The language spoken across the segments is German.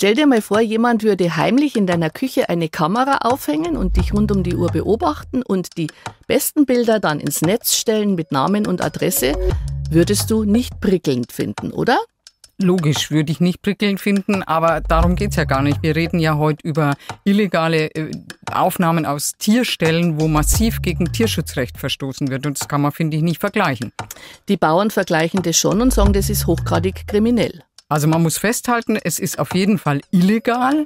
Stell dir mal vor, jemand würde heimlich in deiner Küche eine Kamera aufhängen und dich rund um die Uhr beobachten und die besten Bilder dann ins Netz stellen mit Namen und Adresse, würdest du nicht prickelnd finden, oder? Logisch würde ich nicht prickelnd finden, aber darum geht es ja gar nicht. Wir reden ja heute über illegale äh, Aufnahmen aus Tierstellen, wo massiv gegen Tierschutzrecht verstoßen wird. Und das kann man, finde ich, nicht vergleichen. Die Bauern vergleichen das schon und sagen, das ist hochgradig kriminell. Also man muss festhalten, es ist auf jeden Fall illegal,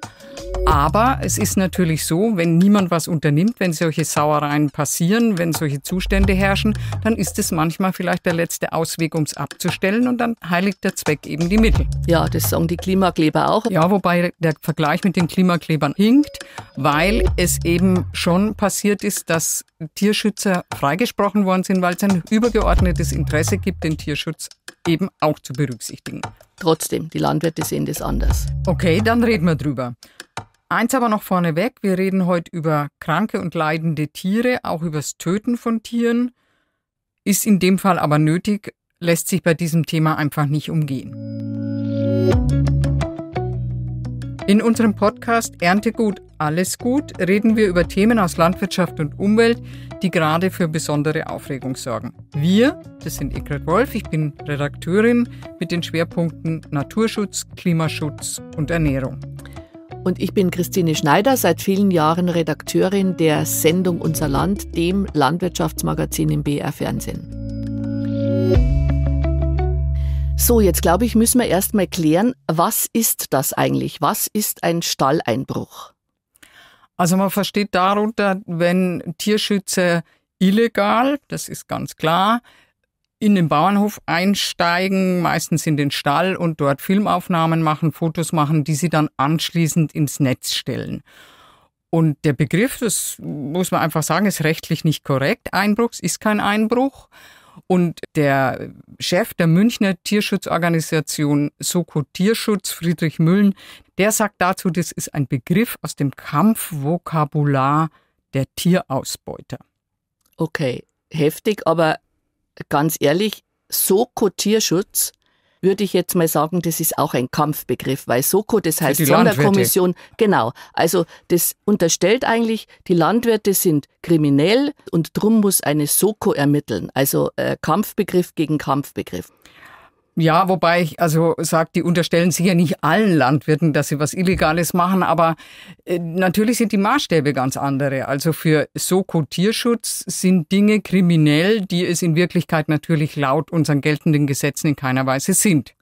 aber es ist natürlich so, wenn niemand was unternimmt, wenn solche Sauereien passieren, wenn solche Zustände herrschen, dann ist es manchmal vielleicht der letzte Ausweg, um es abzustellen und dann heiligt der Zweck eben die Mittel. Ja, das sagen die Klimakleber auch. Ja, wobei der Vergleich mit den Klimaklebern hinkt, weil es eben schon passiert ist, dass Tierschützer freigesprochen worden sind, weil es ein übergeordnetes Interesse gibt, den Tierschutz eben auch zu berücksichtigen. Trotzdem, die Landwirte sehen das anders. Okay, dann reden wir drüber. Eins aber noch vorneweg, wir reden heute über kranke und leidende Tiere, auch über das Töten von Tieren. Ist in dem Fall aber nötig, lässt sich bei diesem Thema einfach nicht umgehen. In unserem Podcast Erntegut alles gut reden wir über Themen aus Landwirtschaft und Umwelt, die gerade für besondere Aufregung sorgen. Wir, das sind Ingrid Wolf, ich bin Redakteurin mit den Schwerpunkten Naturschutz, Klimaschutz und Ernährung. Und ich bin Christine Schneider, seit vielen Jahren Redakteurin der Sendung Unser Land, dem Landwirtschaftsmagazin im BR Fernsehen. So, jetzt glaube ich, müssen wir erstmal klären, was ist das eigentlich? Was ist ein Stalleinbruch? Also man versteht darunter, wenn Tierschützer illegal, das ist ganz klar, in den Bauernhof einsteigen, meistens in den Stall und dort Filmaufnahmen machen, Fotos machen, die sie dann anschließend ins Netz stellen. Und der Begriff, das muss man einfach sagen, ist rechtlich nicht korrekt. Einbruchs ist kein Einbruch. Und der Chef der Münchner Tierschutzorganisation Soko Tierschutz, Friedrich Müllen, der sagt dazu, das ist ein Begriff aus dem Kampfvokabular der Tierausbeuter. Okay, heftig, aber ganz ehrlich, Soko Tierschutz würde ich jetzt mal sagen, das ist auch ein Kampfbegriff, weil Soko, das heißt Sonderkommission, Landwirte. genau. Also das unterstellt eigentlich, die Landwirte sind kriminell und drum muss eine Soko ermitteln. Also äh, Kampfbegriff gegen Kampfbegriff. Ja, wobei ich also sage, die unterstellen sicher nicht allen Landwirten, dass sie was Illegales machen, aber äh, natürlich sind die Maßstäbe ganz andere. Also für Soko-Tierschutz sind Dinge kriminell, die es in Wirklichkeit natürlich laut unseren geltenden Gesetzen in keiner Weise sind.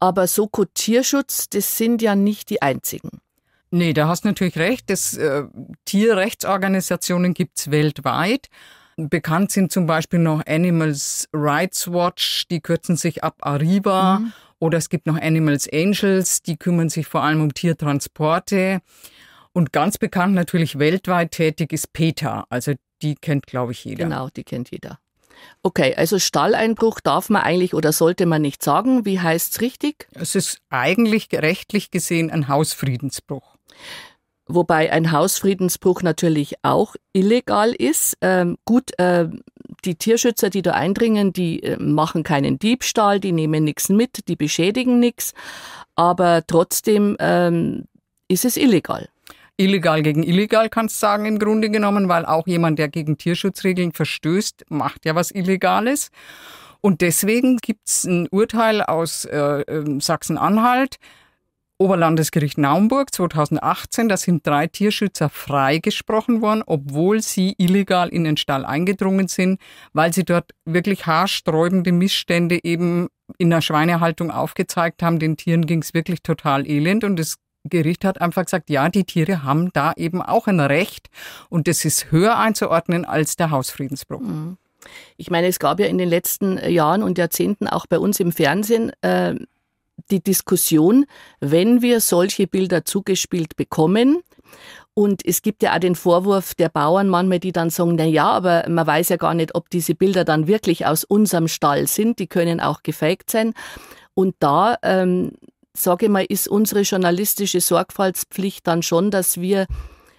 Aber Soko-Tierschutz, das sind ja nicht die einzigen. Nee, da hast du natürlich recht. Das, äh, Tierrechtsorganisationen gibt's weltweit. Bekannt sind zum Beispiel noch Animals Rights Watch, die kürzen sich ab Arriva. Mhm. Oder es gibt noch Animals Angels, die kümmern sich vor allem um Tiertransporte. Und ganz bekannt natürlich weltweit tätig ist PETA. Also die kennt, glaube ich, jeder. Genau, die kennt jeder. Okay, also Stalleinbruch darf man eigentlich oder sollte man nicht sagen. Wie heißt es richtig? Es ist eigentlich rechtlich gesehen ein Hausfriedensbruch wobei ein Hausfriedensbruch natürlich auch illegal ist. Ähm, gut, äh, die Tierschützer, die da eindringen, die äh, machen keinen Diebstahl, die nehmen nichts mit, die beschädigen nichts, aber trotzdem ähm, ist es illegal. Illegal gegen illegal kannst du sagen im Grunde genommen, weil auch jemand, der gegen Tierschutzregeln verstößt, macht ja was Illegales. Und deswegen gibt's ein Urteil aus äh, ähm, Sachsen-Anhalt, Oberlandesgericht Naumburg 2018, da sind drei Tierschützer freigesprochen worden, obwohl sie illegal in den Stall eingedrungen sind, weil sie dort wirklich haarsträubende Missstände eben in der Schweinehaltung aufgezeigt haben. Den Tieren ging es wirklich total elend und das Gericht hat einfach gesagt, ja, die Tiere haben da eben auch ein Recht und das ist höher einzuordnen als der Hausfriedensbruch. Mhm. Ich meine, es gab ja in den letzten äh, Jahren und Jahrzehnten auch bei uns im Fernsehen äh, die Diskussion, wenn wir solche Bilder zugespielt bekommen, und es gibt ja auch den Vorwurf der Bauern manchmal, die dann sagen, na ja, aber man weiß ja gar nicht, ob diese Bilder dann wirklich aus unserem Stall sind. Die können auch gefaked sein. Und da, ähm, sage ich mal, ist unsere journalistische Sorgfaltspflicht dann schon, dass wir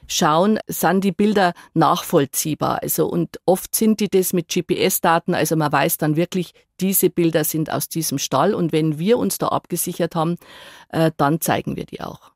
schauen, sind die Bilder nachvollziehbar. Also und oft sind die das mit GPS-Daten, also man weiß dann wirklich, diese Bilder sind aus diesem Stall und wenn wir uns da abgesichert haben, äh, dann zeigen wir die auch.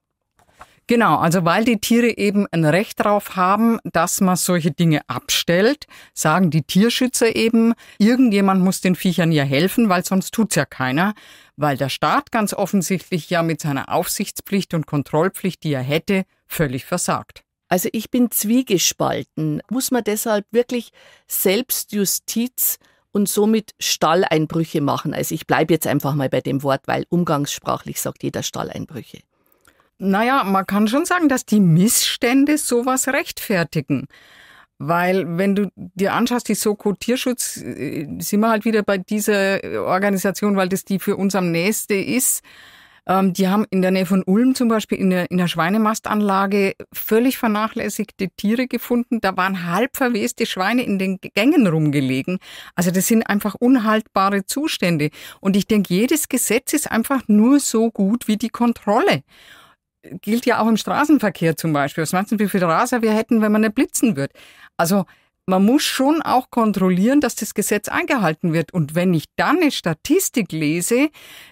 Genau, also weil die Tiere eben ein Recht darauf haben, dass man solche Dinge abstellt, sagen die Tierschützer eben, irgendjemand muss den Viechern ja helfen, weil sonst tut's ja keiner, weil der Staat ganz offensichtlich ja mit seiner Aufsichtspflicht und Kontrollpflicht, die er hätte, völlig versagt. Also ich bin zwiegespalten. Muss man deshalb wirklich Selbstjustiz und somit Stalleinbrüche machen? Also ich bleibe jetzt einfach mal bei dem Wort, weil umgangssprachlich sagt jeder Stalleinbrüche. Naja, man kann schon sagen, dass die Missstände sowas rechtfertigen. Weil wenn du dir anschaust, die Soko Tierschutz, äh, sind wir halt wieder bei dieser Organisation, weil das die für uns am nächsten ist. Ähm, die haben in der Nähe von Ulm zum Beispiel in der, in der Schweinemastanlage völlig vernachlässigte Tiere gefunden. Da waren halb verweste Schweine in den Gängen rumgelegen. Also das sind einfach unhaltbare Zustände. Und ich denke, jedes Gesetz ist einfach nur so gut wie die Kontrolle gilt ja auch im Straßenverkehr zum Beispiel. Was meinst du, wie viel Raser wir hätten, wenn man nicht blitzen würde? Also man muss schon auch kontrollieren, dass das Gesetz eingehalten wird. Und wenn ich dann eine Statistik lese,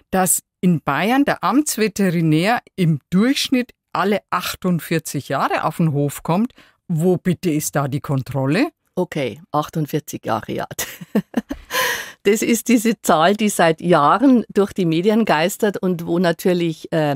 dass in Bayern der Amtsveterinär im Durchschnitt alle 48 Jahre auf den Hof kommt, wo bitte ist da die Kontrolle? Okay, 48 Jahre, ja. Das ist diese Zahl, die seit Jahren durch die Medien geistert und wo natürlich äh,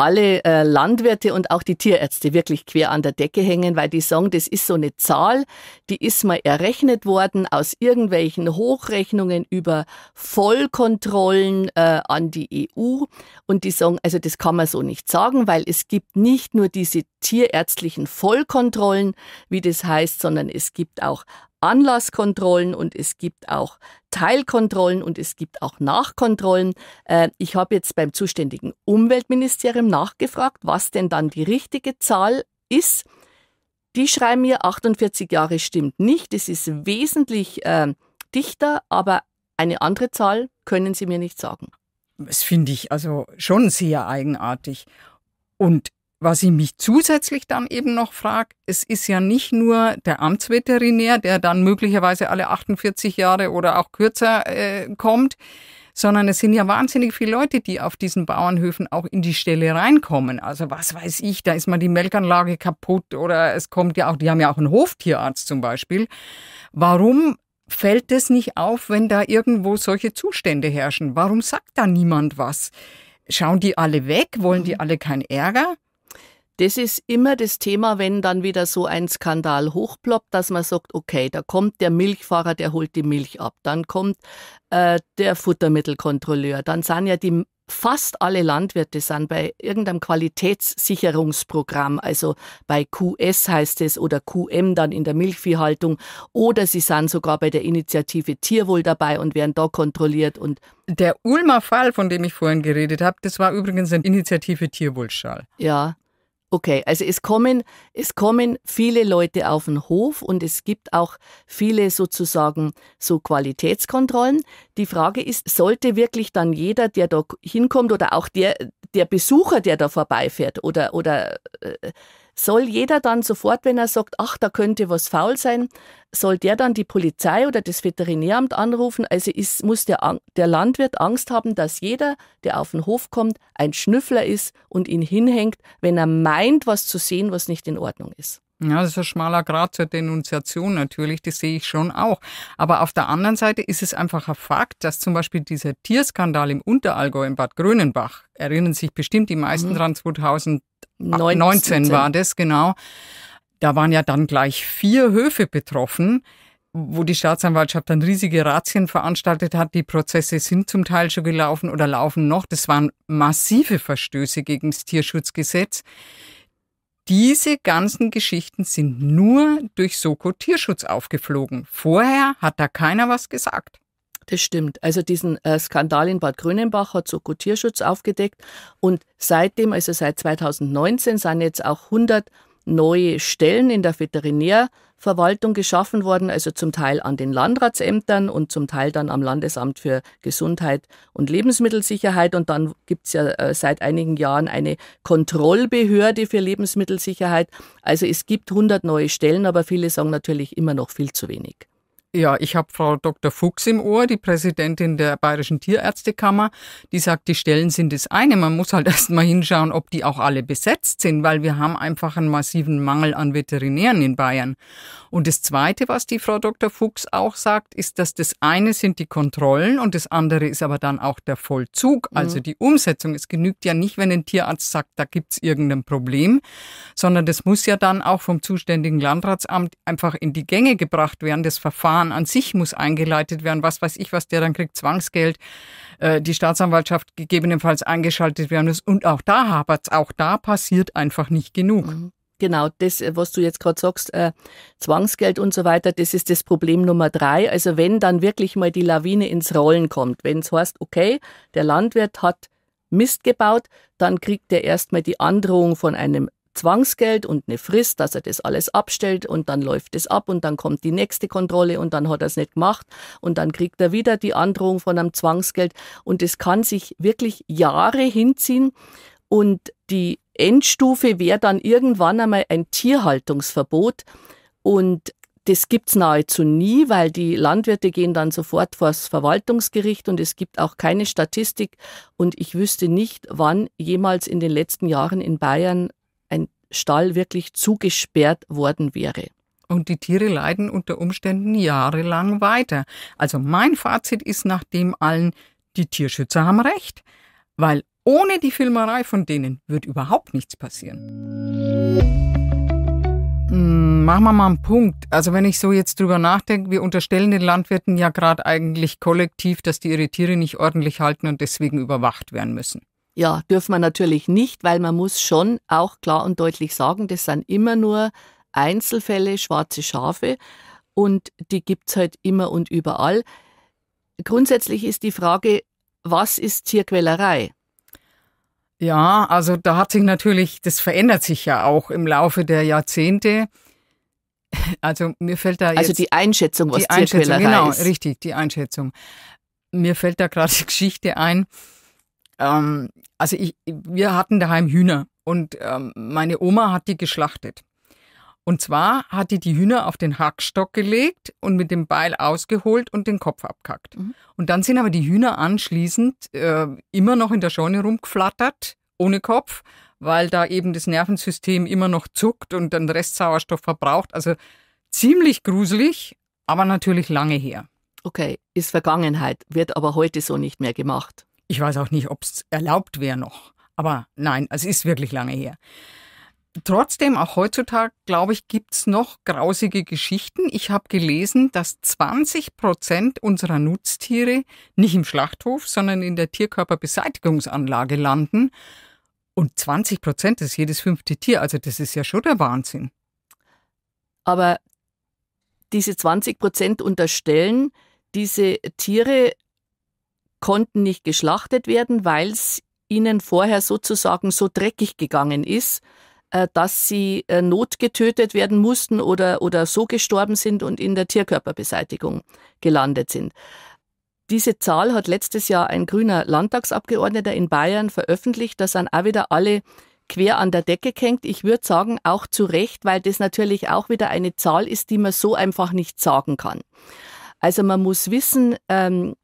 alle äh, Landwirte und auch die Tierärzte wirklich quer an der Decke hängen, weil die sagen, das ist so eine Zahl, die ist mal errechnet worden aus irgendwelchen Hochrechnungen über Vollkontrollen äh, an die EU. Und die sagen, also das kann man so nicht sagen, weil es gibt nicht nur diese tierärztlichen Vollkontrollen, wie das heißt, sondern es gibt auch Anlasskontrollen und es gibt auch Teilkontrollen und es gibt auch Nachkontrollen. Äh, ich habe jetzt beim zuständigen Umweltministerium nachgefragt, was denn dann die richtige Zahl ist. Die schreiben mir, 48 Jahre stimmt nicht, es ist wesentlich äh, dichter, aber eine andere Zahl können sie mir nicht sagen. Das finde ich also schon sehr eigenartig. Und was ich mich zusätzlich dann eben noch frage, es ist ja nicht nur der Amtsveterinär, der dann möglicherweise alle 48 Jahre oder auch kürzer äh, kommt, sondern es sind ja wahnsinnig viele Leute, die auf diesen Bauernhöfen auch in die Stelle reinkommen. Also was weiß ich, da ist mal die Melkanlage kaputt oder es kommt ja auch, die haben ja auch einen Hoftierarzt zum Beispiel. Warum fällt es nicht auf, wenn da irgendwo solche Zustände herrschen? Warum sagt da niemand was? Schauen die alle weg? Wollen die mhm. alle keinen Ärger? Das ist immer das Thema, wenn dann wieder so ein Skandal hochploppt, dass man sagt, okay, da kommt der Milchfahrer, der holt die Milch ab, dann kommt äh, der Futtermittelkontrolleur, dann sind ja die fast alle Landwirte sind bei irgendeinem Qualitätssicherungsprogramm, also bei QS heißt es oder QM dann in der Milchviehhaltung oder sie sind sogar bei der Initiative Tierwohl dabei und werden da kontrolliert und der Ulmer Fall, von dem ich vorhin geredet habe, das war übrigens eine Initiative Tierwohlschal. Ja. Okay, also es kommen, es kommen viele Leute auf den Hof und es gibt auch viele sozusagen so Qualitätskontrollen. Die Frage ist, sollte wirklich dann jeder, der da hinkommt oder auch der, der Besucher, der da vorbeifährt oder, oder äh, soll jeder dann sofort, wenn er sagt, ach, da könnte was faul sein, soll der dann die Polizei oder das Veterinäramt anrufen? Also ist, muss der, der Landwirt Angst haben, dass jeder, der auf den Hof kommt, ein Schnüffler ist und ihn hinhängt, wenn er meint, was zu sehen, was nicht in Ordnung ist. Ja, das ist ein schmaler Grad zur Denunziation natürlich, das sehe ich schon auch. Aber auf der anderen Seite ist es einfach ein Fakt, dass zum Beispiel dieser Tierskandal im Unterallgäu in Bad Grönenbach, erinnern sich bestimmt die meisten mhm. dran, 2000 19, ah, 19 war das, genau. Da waren ja dann gleich vier Höfe betroffen wo die Staatsanwaltschaft dann riesige Razzien veranstaltet hat. Die Prozesse sind zum Teil schon gelaufen oder laufen noch. Das waren massive Verstöße gegen das Tierschutzgesetz. Diese ganzen Geschichten sind nur durch Soko Tierschutz aufgeflogen. Vorher hat da keiner was gesagt. Das stimmt. Also diesen äh, Skandal in Bad Grönenbach hat so gut Tierschutz aufgedeckt und seitdem, also seit 2019, sind jetzt auch 100 neue Stellen in der Veterinärverwaltung geschaffen worden, also zum Teil an den Landratsämtern und zum Teil dann am Landesamt für Gesundheit und Lebensmittelsicherheit. Und dann gibt es ja äh, seit einigen Jahren eine Kontrollbehörde für Lebensmittelsicherheit. Also es gibt 100 neue Stellen, aber viele sagen natürlich immer noch viel zu wenig. Ja, ich habe Frau Dr. Fuchs im Ohr, die Präsidentin der Bayerischen Tierärztekammer, die sagt, die Stellen sind das eine. Man muss halt erst mal hinschauen, ob die auch alle besetzt sind, weil wir haben einfach einen massiven Mangel an Veterinären in Bayern. Und das Zweite, was die Frau Dr. Fuchs auch sagt, ist, dass das eine sind die Kontrollen und das andere ist aber dann auch der Vollzug, mhm. also mhm. die Umsetzung. Es genügt ja nicht, wenn ein Tierarzt sagt, da gibt's irgendein Problem, sondern das muss ja dann auch vom zuständigen Landratsamt einfach in die Gänge gebracht werden, das Verfahren Verfahren an sich muss eingeleitet werden, was weiß ich, was der dann kriegt, Zwangsgeld, äh, die Staatsanwaltschaft gegebenenfalls eingeschaltet werden muss. Und auch da hapert es, auch da passiert einfach nicht genug. Mhm. Genau, das, äh, was du jetzt gerade sagst, äh, Zwangsgeld und so weiter, das ist das Problem Nummer drei. Also wenn dann wirklich mal die Lawine ins Rollen kommt, wenn es heißt, okay, der Landwirt hat Mist gebaut, dann kriegt er erstmal die Androhung von einem Zwangsgeld und eine Frist, dass er das alles abstellt und dann läuft es ab und dann kommt die nächste Kontrolle und dann hat er es nicht gemacht und dann kriegt er wieder die Androhung von einem Zwangsgeld und es kann sich wirklich Jahre hinziehen und die Endstufe wäre dann irgendwann einmal ein Tierhaltungsverbot und das gibt es nahezu nie, weil die Landwirte gehen dann sofort vors Verwaltungsgericht und es gibt auch keine Statistik. Und ich wüsste nicht, wann jemals in den letzten Jahren in Bayern Stall wirklich zugesperrt worden wäre. Und die Tiere leiden unter Umständen jahrelang weiter. Also mein Fazit ist nach dem allen, die Tierschützer haben recht, weil ohne die Filmerei von denen wird überhaupt nichts passieren. Hm, machen wir mal einen Punkt. Also wenn ich so jetzt drüber nachdenke, wir unterstellen den Landwirten ja gerade eigentlich kollektiv, dass die ihre Tiere nicht ordentlich halten und deswegen überwacht werden müssen. Ja, dürfen wir natürlich nicht, weil man muss schon auch klar und deutlich sagen, das sind immer nur Einzelfälle, schwarze Schafe und die gibt es halt immer und überall. Grundsätzlich ist die Frage, was ist Tierquälerei? Ja, also da hat sich natürlich, das verändert sich ja auch im Laufe der Jahrzehnte. Also mir fällt da also jetzt also die Einschätzung, was die Einschätzung, genau, Tierquälerei genau, ist. Genau, richtig, die Einschätzung. Mir fällt da gerade die Geschichte ein ähm, also ich, wir hatten daheim Hühner und ähm, meine Oma hat die geschlachtet. Und zwar hat die die Hühner auf den Hackstock gelegt und mit dem Beil ausgeholt und den Kopf abkackt. Mhm. Und dann sind aber die Hühner anschließend äh, immer noch in der Scheune rumgeflattert, ohne Kopf, weil da eben das Nervensystem immer noch zuckt und dann Restsauerstoff verbraucht. Also ziemlich gruselig, aber natürlich lange her. Okay, ist Vergangenheit, wird aber heute so nicht mehr gemacht. Ich weiß auch nicht, ob es erlaubt wäre noch. Aber nein, es ist wirklich lange her. Trotzdem, auch heutzutage, glaube ich, gibt es noch grausige Geschichten. Ich habe gelesen, dass 20 Prozent unserer Nutztiere nicht im Schlachthof, sondern in der Tierkörperbeseitigungsanlage landen. Und 20 Prozent ist jedes fünfte Tier. Also das ist ja schon der Wahnsinn. Aber diese 20 Prozent unterstellen, diese Tiere konnten nicht geschlachtet werden, weil es ihnen vorher sozusagen so dreckig gegangen ist, äh, dass sie äh, notgetötet werden mussten oder, oder so gestorben sind und in der Tierkörperbeseitigung gelandet sind. Diese Zahl hat letztes Jahr ein grüner Landtagsabgeordneter in Bayern veröffentlicht. Da sind auch wieder alle quer an der Decke hängt. Ich würde sagen, auch zu Recht, weil das natürlich auch wieder eine Zahl ist, die man so einfach nicht sagen kann. Also man muss wissen, ähm,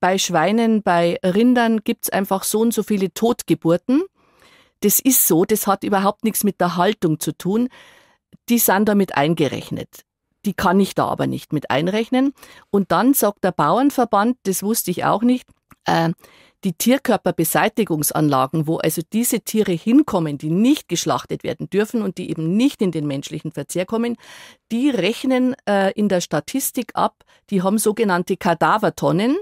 bei Schweinen, bei Rindern gibt es einfach so und so viele Totgeburten. Das ist so, das hat überhaupt nichts mit der Haltung zu tun. Die sind damit eingerechnet. Die kann ich da aber nicht mit einrechnen. Und dann sagt der Bauernverband, das wusste ich auch nicht, äh, die Tierkörperbeseitigungsanlagen, wo also diese Tiere hinkommen, die nicht geschlachtet werden dürfen und die eben nicht in den menschlichen Verzehr kommen, die rechnen äh, in der Statistik ab, die haben sogenannte Kadavertonnen.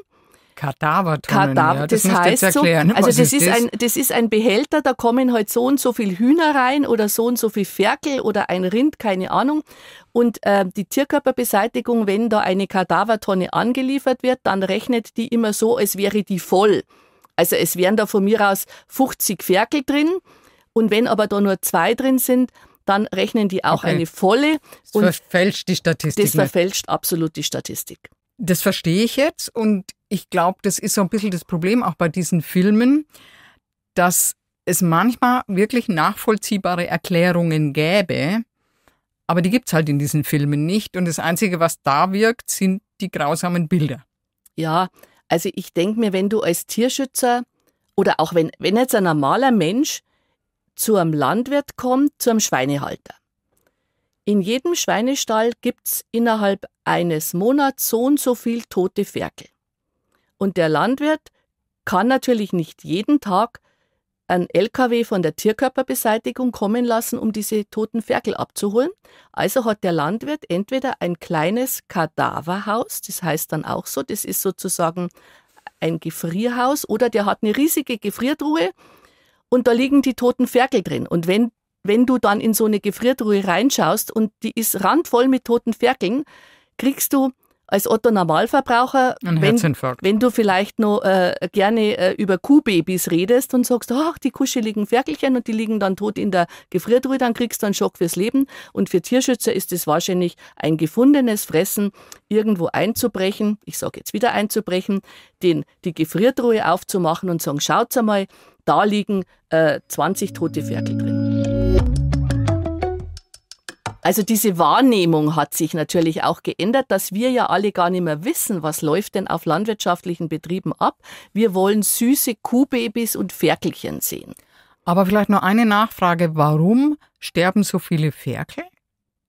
Kadavertonnen. Kadaver, ja, das, das heißt so, also das ist, ist das? ein, das ist ein Behälter, da kommen halt so und so viel Hühner rein oder so und so viel Ferkel oder ein Rind, keine Ahnung. Und äh, die Tierkörperbeseitigung, wenn da eine Kadavertonne angeliefert wird, dann rechnet die immer so, als wäre die voll. Also es wären da von mir aus 50 Ferkel drin und wenn aber da nur zwei drin sind, dann rechnen die auch okay. eine volle. Das verfälscht die Statistik. Das verfälscht nicht. absolut die Statistik. Das verstehe ich jetzt und ich glaube, das ist so ein bisschen das Problem auch bei diesen Filmen, dass es manchmal wirklich nachvollziehbare Erklärungen gäbe, aber die gibt es halt in diesen Filmen nicht. Und das Einzige, was da wirkt, sind die grausamen Bilder. Ja, also ich denke mir, wenn du als Tierschützer oder auch wenn, wenn jetzt ein normaler Mensch zu einem Landwirt kommt, zu einem Schweinehalter. In jedem Schweinestall gibt es innerhalb eines Monats so und so viel tote Ferkel. Und der Landwirt kann natürlich nicht jeden Tag einen LKW von der Tierkörperbeseitigung kommen lassen, um diese toten Ferkel abzuholen. Also hat der Landwirt entweder ein kleines Kadaverhaus, das heißt dann auch so, das ist sozusagen ein Gefrierhaus, oder der hat eine riesige Gefriertruhe und da liegen die toten Ferkel drin. Und wenn, wenn du dann in so eine Gefriertruhe reinschaust und die ist randvoll mit toten Ferkeln, kriegst du als Otto Normalverbraucher, wenn, wenn du vielleicht noch äh, gerne äh, über Kuhbabys redest und sagst, ach, die kuscheligen Ferkelchen und die liegen dann tot in der Gefriertruhe, dann kriegst du einen Schock fürs Leben. Und für Tierschützer ist es wahrscheinlich ein gefundenes Fressen, irgendwo einzubrechen, ich sage jetzt wieder einzubrechen, den, die Gefriertruhe aufzumachen und sagen, schaut's einmal, da liegen äh, 20 tote Ferkel drin. Also diese Wahrnehmung hat sich natürlich auch geändert, dass wir ja alle gar nicht mehr wissen, was läuft denn auf landwirtschaftlichen Betrieben ab. Wir wollen süße Kuhbabys und Ferkelchen sehen. Aber vielleicht nur eine Nachfrage. Warum sterben so viele Ferkel?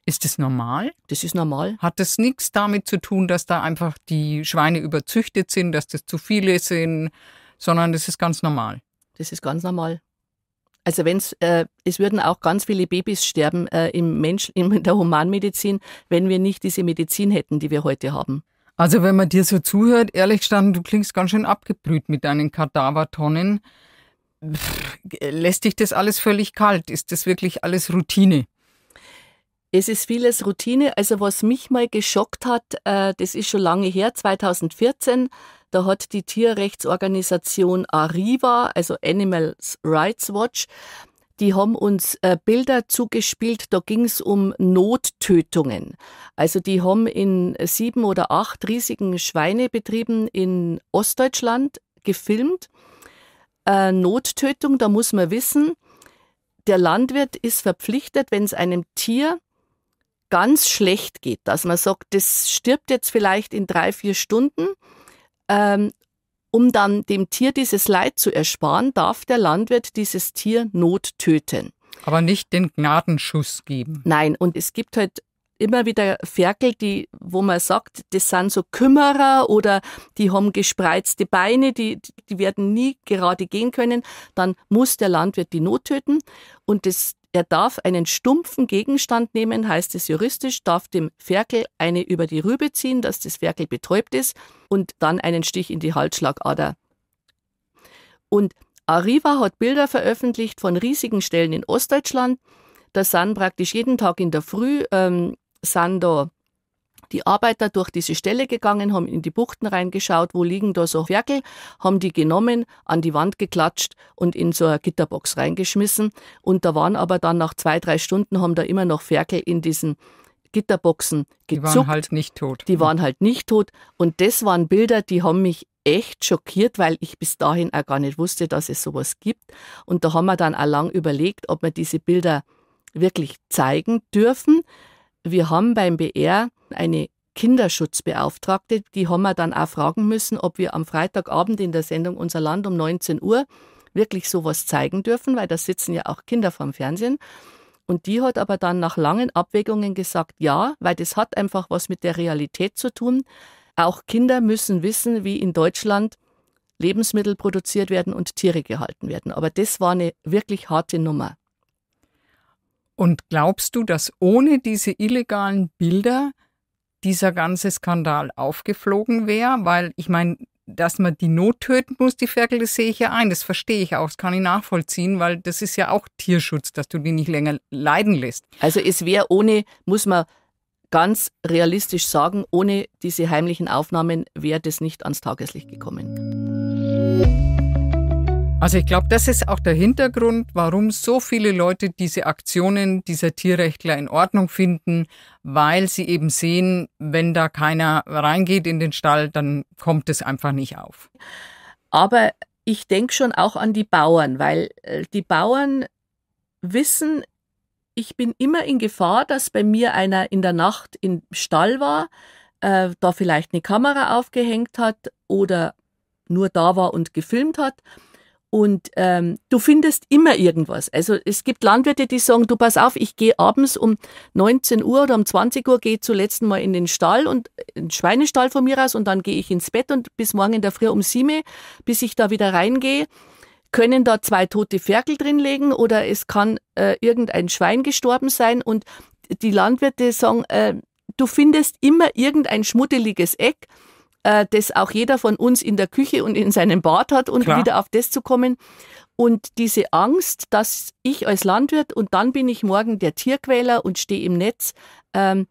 Ist das normal? Das ist normal. Hat das nichts damit zu tun, dass da einfach die Schweine überzüchtet sind, dass das zu viele sind, sondern das ist ganz normal? Das ist ganz normal. Also wenn's, äh, es würden auch ganz viele Babys sterben äh, im Mensch, in der Humanmedizin, wenn wir nicht diese Medizin hätten, die wir heute haben. Also wenn man dir so zuhört, ehrlich gestanden, du klingst ganz schön abgebrüht mit deinen Kadavertonnen. Pff, lässt dich das alles völlig kalt? Ist das wirklich alles Routine? Es ist vieles Routine. Also was mich mal geschockt hat, äh, das ist schon lange her, 2014 da hat die Tierrechtsorganisation Arriva, also Animals Rights Watch, die haben uns äh, Bilder zugespielt, da ging es um Nottötungen. Also die haben in sieben oder acht riesigen Schweinebetrieben in Ostdeutschland gefilmt. Äh, Nottötung, da muss man wissen, der Landwirt ist verpflichtet, wenn es einem Tier ganz schlecht geht, dass man sagt, das stirbt jetzt vielleicht in drei, vier Stunden, ähm, um dann dem Tier dieses Leid zu ersparen, darf der Landwirt dieses Tier nottöten. Aber nicht den Gnadenschuss geben. Nein, und es gibt halt immer wieder Ferkel, die, wo man sagt, das sind so Kümmerer oder die haben gespreizte Beine, die, die werden nie gerade gehen können, dann muss der Landwirt die Not töten. Und das er darf einen stumpfen Gegenstand nehmen, heißt es juristisch, darf dem Ferkel eine über die Rübe ziehen, dass das Ferkel betäubt ist und dann einen Stich in die Halsschlagader. Und Arriva hat Bilder veröffentlicht von riesigen Stellen in Ostdeutschland. Da sind praktisch jeden Tag in der Früh ähm, sind da die Arbeiter durch diese Stelle gegangen, haben in die Buchten reingeschaut, wo liegen da so Ferkel, haben die genommen, an die Wand geklatscht und in so eine Gitterbox reingeschmissen. Und da waren aber dann nach zwei, drei Stunden haben da immer noch Ferkel in diesen Gitterboxen gezuckt. Die waren halt nicht tot. Die waren halt nicht tot. Und das waren Bilder, die haben mich echt schockiert, weil ich bis dahin auch gar nicht wusste, dass es sowas gibt. Und da haben wir dann auch lang überlegt, ob wir diese Bilder wirklich zeigen dürfen. Wir haben beim BR eine Kinderschutzbeauftragte, die haben wir dann auch fragen müssen, ob wir am Freitagabend in der Sendung Unser Land um 19 Uhr wirklich sowas zeigen dürfen, weil da sitzen ja auch Kinder vom Fernsehen. Und die hat aber dann nach langen Abwägungen gesagt, ja, weil das hat einfach was mit der Realität zu tun. Auch Kinder müssen wissen, wie in Deutschland Lebensmittel produziert werden und Tiere gehalten werden. Aber das war eine wirklich harte Nummer. Und glaubst du, dass ohne diese illegalen Bilder dieser ganze Skandal aufgeflogen wäre, weil ich meine, dass man die Not töten muss, die Ferkel, das sehe ich ja ein, das verstehe ich auch, das kann ich nachvollziehen, weil das ist ja auch Tierschutz, dass du die nicht länger leiden lässt. Also es wäre ohne, muss man ganz realistisch sagen, ohne diese heimlichen Aufnahmen wäre das nicht ans Tageslicht gekommen. Also ich glaube, das ist auch der Hintergrund, warum so viele Leute diese Aktionen dieser Tierrechtler in Ordnung finden, weil sie eben sehen, wenn da keiner reingeht in den Stall, dann kommt es einfach nicht auf. Aber ich denke schon auch an die Bauern, weil äh, die Bauern wissen, ich bin immer in Gefahr, dass bei mir einer in der Nacht im Stall war, äh, da vielleicht eine Kamera aufgehängt hat oder nur da war und gefilmt hat und ähm, du findest immer irgendwas. Also es gibt Landwirte, die sagen, du pass auf, ich gehe abends um 19 Uhr oder um 20 Uhr gehe zuletzt mal in den Stall und äh, in den Schweinestall von mir aus und dann gehe ich ins Bett und bis morgen in der Früh um 7 Uhr, bis ich da wieder reingehe, können da zwei tote Ferkel drinlegen oder es kann äh, irgendein Schwein gestorben sein. Und die Landwirte sagen, äh, du findest immer irgendein schmuddeliges Eck äh, das auch jeder von uns in der Küche und in seinem Bad hat und Klar. wieder auf das zu kommen. Und diese Angst, dass ich als Landwirt und dann bin ich morgen der Tierquäler und stehe im Netz, ähm,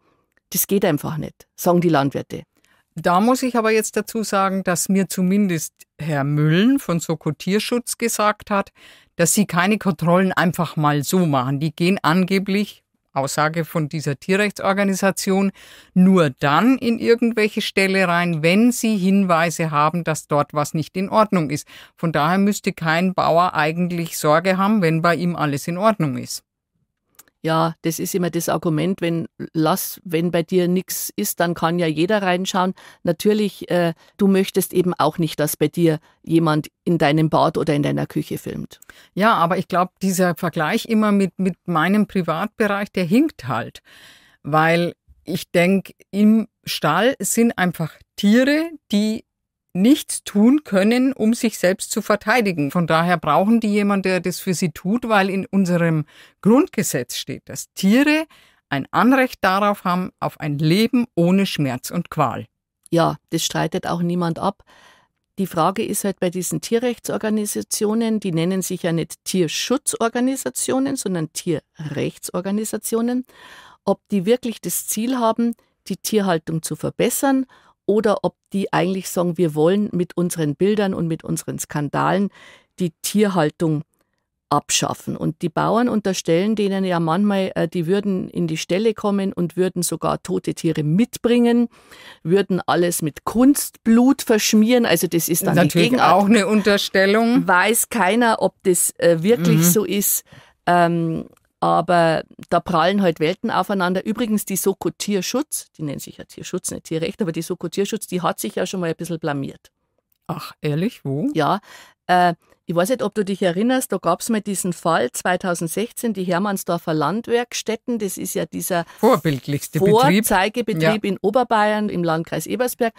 das geht einfach nicht, sagen die Landwirte. Da muss ich aber jetzt dazu sagen, dass mir zumindest Herr Müllen von Soko Tierschutz gesagt hat, dass sie keine Kontrollen einfach mal so machen. Die gehen angeblich Aussage von dieser Tierrechtsorganisation, nur dann in irgendwelche Stelle rein, wenn sie Hinweise haben, dass dort was nicht in Ordnung ist. Von daher müsste kein Bauer eigentlich Sorge haben, wenn bei ihm alles in Ordnung ist. Ja, das ist immer das Argument, wenn lass, wenn bei dir nichts ist, dann kann ja jeder reinschauen. Natürlich, äh, du möchtest eben auch nicht, dass bei dir jemand in deinem Bad oder in deiner Küche filmt. Ja, aber ich glaube, dieser Vergleich immer mit, mit meinem Privatbereich, der hinkt halt. Weil ich denke, im Stall sind einfach Tiere, die nichts tun können, um sich selbst zu verteidigen. Von daher brauchen die jemanden, der das für sie tut, weil in unserem Grundgesetz steht, dass Tiere ein Anrecht darauf haben, auf ein Leben ohne Schmerz und Qual. Ja, das streitet auch niemand ab. Die Frage ist halt bei diesen Tierrechtsorganisationen, die nennen sich ja nicht Tierschutzorganisationen, sondern Tierrechtsorganisationen, ob die wirklich das Ziel haben, die Tierhaltung zu verbessern oder ob die eigentlich sagen, wir wollen mit unseren Bildern und mit unseren Skandalen die Tierhaltung abschaffen. Und die Bauern unterstellen denen ja manchmal, äh, die würden in die Ställe kommen und würden sogar tote Tiere mitbringen, würden alles mit Kunstblut verschmieren. Also das ist dann Natürlich die auch eine Unterstellung. Weiß keiner, ob das äh, wirklich mhm. so ist. Ähm, aber da prallen halt Welten aufeinander. Übrigens, die Soko Tierschutz, die nennt sich ja Tierschutz, nicht Tierrecht, aber die Soko Tierschutz, die hat sich ja schon mal ein bisschen blamiert. Ach, ehrlich, wo? Ja. Äh, ich weiß nicht, ob du dich erinnerst, da gab es mal diesen Fall 2016, die Hermannsdorfer Landwerkstätten. Das ist ja dieser vorbildlichste Vorzeigebetrieb Betrieb ja. in Oberbayern im Landkreis Ebersberg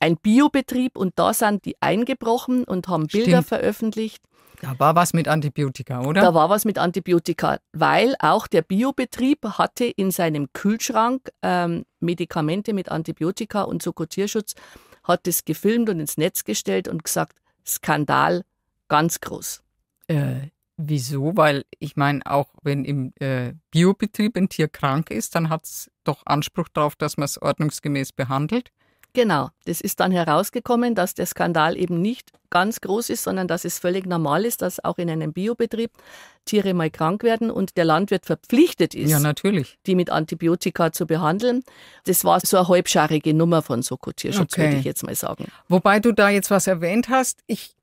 ein Biobetrieb und da sind die eingebrochen und haben Bilder Stimmt. veröffentlicht. Da war was mit Antibiotika, oder? Da war was mit Antibiotika, weil auch der Biobetrieb hatte in seinem Kühlschrank ähm, Medikamente mit Antibiotika und Sokotierschutz, hat es gefilmt und ins Netz gestellt und gesagt, Skandal ganz groß. Äh, wieso? Weil ich meine, auch wenn im äh, Biobetrieb ein Tier krank ist, dann hat es doch Anspruch darauf, dass man es ordnungsgemäß behandelt. Genau, das ist dann herausgekommen, dass der Skandal eben nicht ganz groß ist, sondern dass es völlig normal ist, dass auch in einem Biobetrieb Tiere mal krank werden und der Landwirt verpflichtet ist, ja, natürlich. die mit Antibiotika zu behandeln. Das war so eine halbscharige Nummer von Sokotierschutz, okay. würde ich jetzt mal sagen. Wobei du da jetzt was erwähnt hast, ich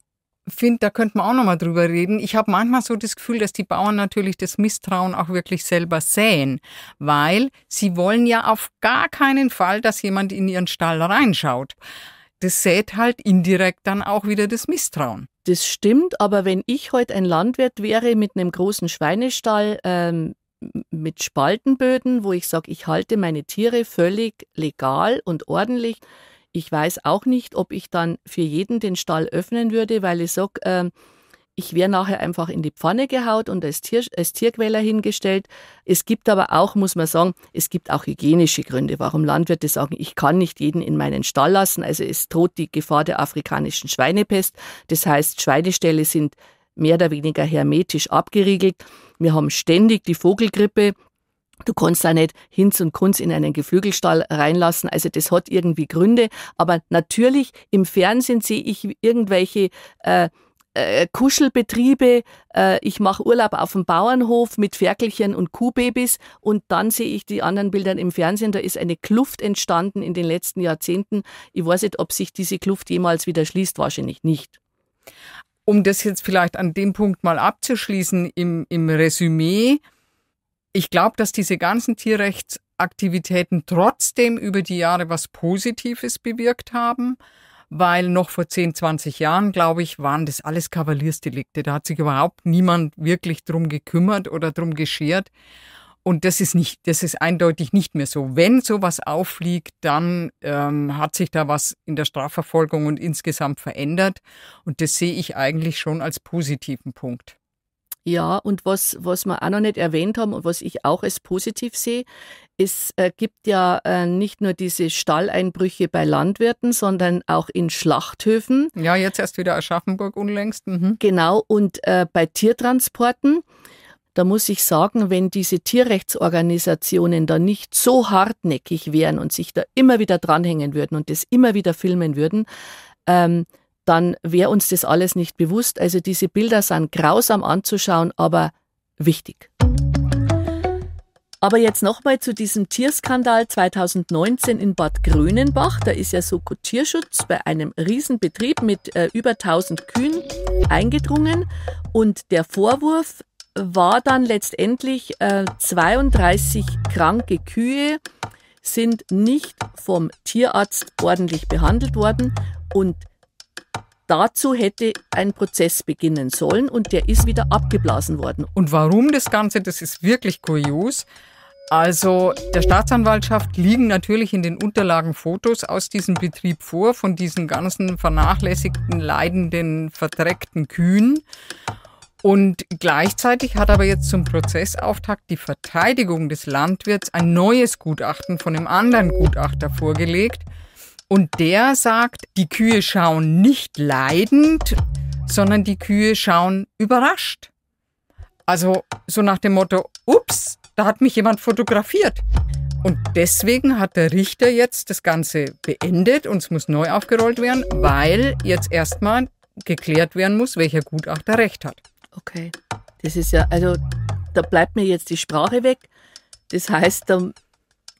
finde, da könnte man auch nochmal drüber reden. Ich habe manchmal so das Gefühl, dass die Bauern natürlich das Misstrauen auch wirklich selber säen, weil sie wollen ja auf gar keinen Fall, dass jemand in ihren Stall reinschaut. Das sät halt indirekt dann auch wieder das Misstrauen. Das stimmt, aber wenn ich heute halt ein Landwirt wäre mit einem großen Schweinestall, ähm, mit Spaltenböden, wo ich sage, ich halte meine Tiere völlig legal und ordentlich, ich weiß auch nicht, ob ich dann für jeden den Stall öffnen würde, weil ich sage, äh, ich wäre nachher einfach in die Pfanne gehaut und als, Tier, als Tierquäler hingestellt. Es gibt aber auch, muss man sagen, es gibt auch hygienische Gründe, warum Landwirte sagen, ich kann nicht jeden in meinen Stall lassen. Also es droht die Gefahr der afrikanischen Schweinepest. Das heißt, Schweineställe sind mehr oder weniger hermetisch abgeriegelt. Wir haben ständig die Vogelgrippe, Du kannst da nicht Hinz und Kunz in einen Geflügelstall reinlassen. Also das hat irgendwie Gründe. Aber natürlich im Fernsehen sehe ich irgendwelche äh, äh, Kuschelbetriebe. Äh, ich mache Urlaub auf dem Bauernhof mit Ferkelchen und Kuhbabys. Und dann sehe ich die anderen Bilder im Fernsehen. Da ist eine Kluft entstanden in den letzten Jahrzehnten. Ich weiß nicht, ob sich diese Kluft jemals wieder schließt. Wahrscheinlich nicht. Um das jetzt vielleicht an dem Punkt mal abzuschließen, im, im Resümee ich glaube, dass diese ganzen Tierrechtsaktivitäten trotzdem über die Jahre was Positives bewirkt haben, weil noch vor 10, 20 Jahren, glaube ich, waren das alles Kavaliersdelikte. Da hat sich überhaupt niemand wirklich drum gekümmert oder drum geschert. Und das ist nicht, das ist eindeutig nicht mehr so. Wenn sowas auffliegt, dann ähm, hat sich da was in der Strafverfolgung und insgesamt verändert. Und das sehe ich eigentlich schon als positiven Punkt. Ja, und was, was wir auch noch nicht erwähnt haben und was ich auch als positiv sehe, es äh, gibt ja äh, nicht nur diese Stalleinbrüche bei Landwirten, sondern auch in Schlachthöfen. Ja, jetzt erst wieder Aschaffenburg unlängst. Mhm. Genau, und äh, bei Tiertransporten. Da muss ich sagen, wenn diese Tierrechtsorganisationen da nicht so hartnäckig wären und sich da immer wieder dranhängen würden und das immer wieder filmen würden, ähm, dann wäre uns das alles nicht bewusst. Also diese Bilder sind grausam anzuschauen, aber wichtig. Aber jetzt nochmal zu diesem Tierskandal 2019 in Bad Grönenbach. Da ist ja Soko Tierschutz bei einem Riesenbetrieb mit äh, über 1000 Kühen eingedrungen. Und der Vorwurf war dann letztendlich, äh, 32 kranke Kühe sind nicht vom Tierarzt ordentlich behandelt worden. Und Dazu hätte ein Prozess beginnen sollen und der ist wieder abgeblasen worden. Und warum das Ganze, das ist wirklich kurios. Also der Staatsanwaltschaft liegen natürlich in den Unterlagen Fotos aus diesem Betrieb vor, von diesen ganzen vernachlässigten, leidenden, verdreckten Kühen. Und gleichzeitig hat aber jetzt zum Prozessauftakt die Verteidigung des Landwirts ein neues Gutachten von einem anderen Gutachter vorgelegt. Und der sagt, die Kühe schauen nicht leidend, sondern die Kühe schauen überrascht. Also so nach dem Motto, ups, da hat mich jemand fotografiert. Und deswegen hat der Richter jetzt das Ganze beendet und es muss neu aufgerollt werden, weil jetzt erstmal geklärt werden muss, welcher Gutachter recht hat. Okay, das ist ja, also da bleibt mir jetzt die Sprache weg. Das heißt, da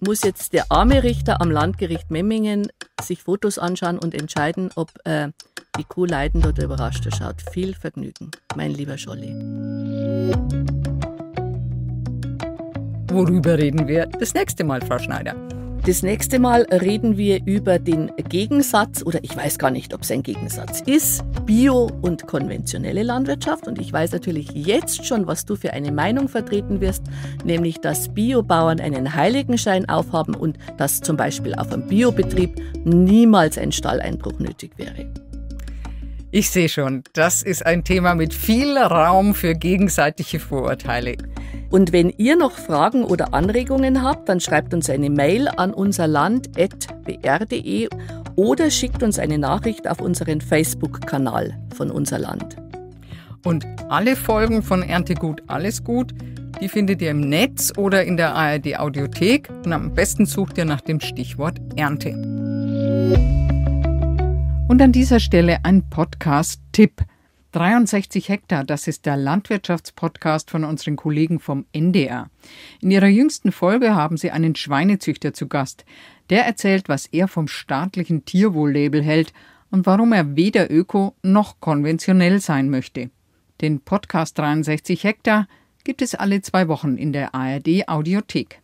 muss jetzt der arme Richter am Landgericht Memmingen sich Fotos anschauen und entscheiden, ob äh, die Kuh leidend oder überrascht schaut. Viel Vergnügen, mein lieber Scholli. Worüber reden wir das nächste Mal, Frau Schneider? Das nächste Mal reden wir über den Gegensatz, oder ich weiß gar nicht, ob es ein Gegensatz ist, Bio und konventionelle Landwirtschaft. Und ich weiß natürlich jetzt schon, was du für eine Meinung vertreten wirst, nämlich, dass Biobauern einen Heiligenschein aufhaben und dass zum Beispiel auf einem Biobetrieb niemals ein Stalleinbruch nötig wäre. Ich sehe schon, das ist ein Thema mit viel Raum für gegenseitige Vorurteile. Und wenn ihr noch Fragen oder Anregungen habt, dann schreibt uns eine Mail an unserland.br.de oder schickt uns eine Nachricht auf unseren Facebook-Kanal von Unser Land. Und alle Folgen von Erntegut Alles Gut, die findet ihr im Netz oder in der ARD Audiothek und am besten sucht ihr nach dem Stichwort Ernte. Und an dieser Stelle ein Podcast-Tipp. 63 Hektar, das ist der Landwirtschaftspodcast von unseren Kollegen vom NDR. In ihrer jüngsten Folge haben sie einen Schweinezüchter zu Gast. Der erzählt, was er vom staatlichen Tierwohllabel hält und warum er weder öko noch konventionell sein möchte. Den Podcast 63 Hektar gibt es alle zwei Wochen in der ARD Audiothek.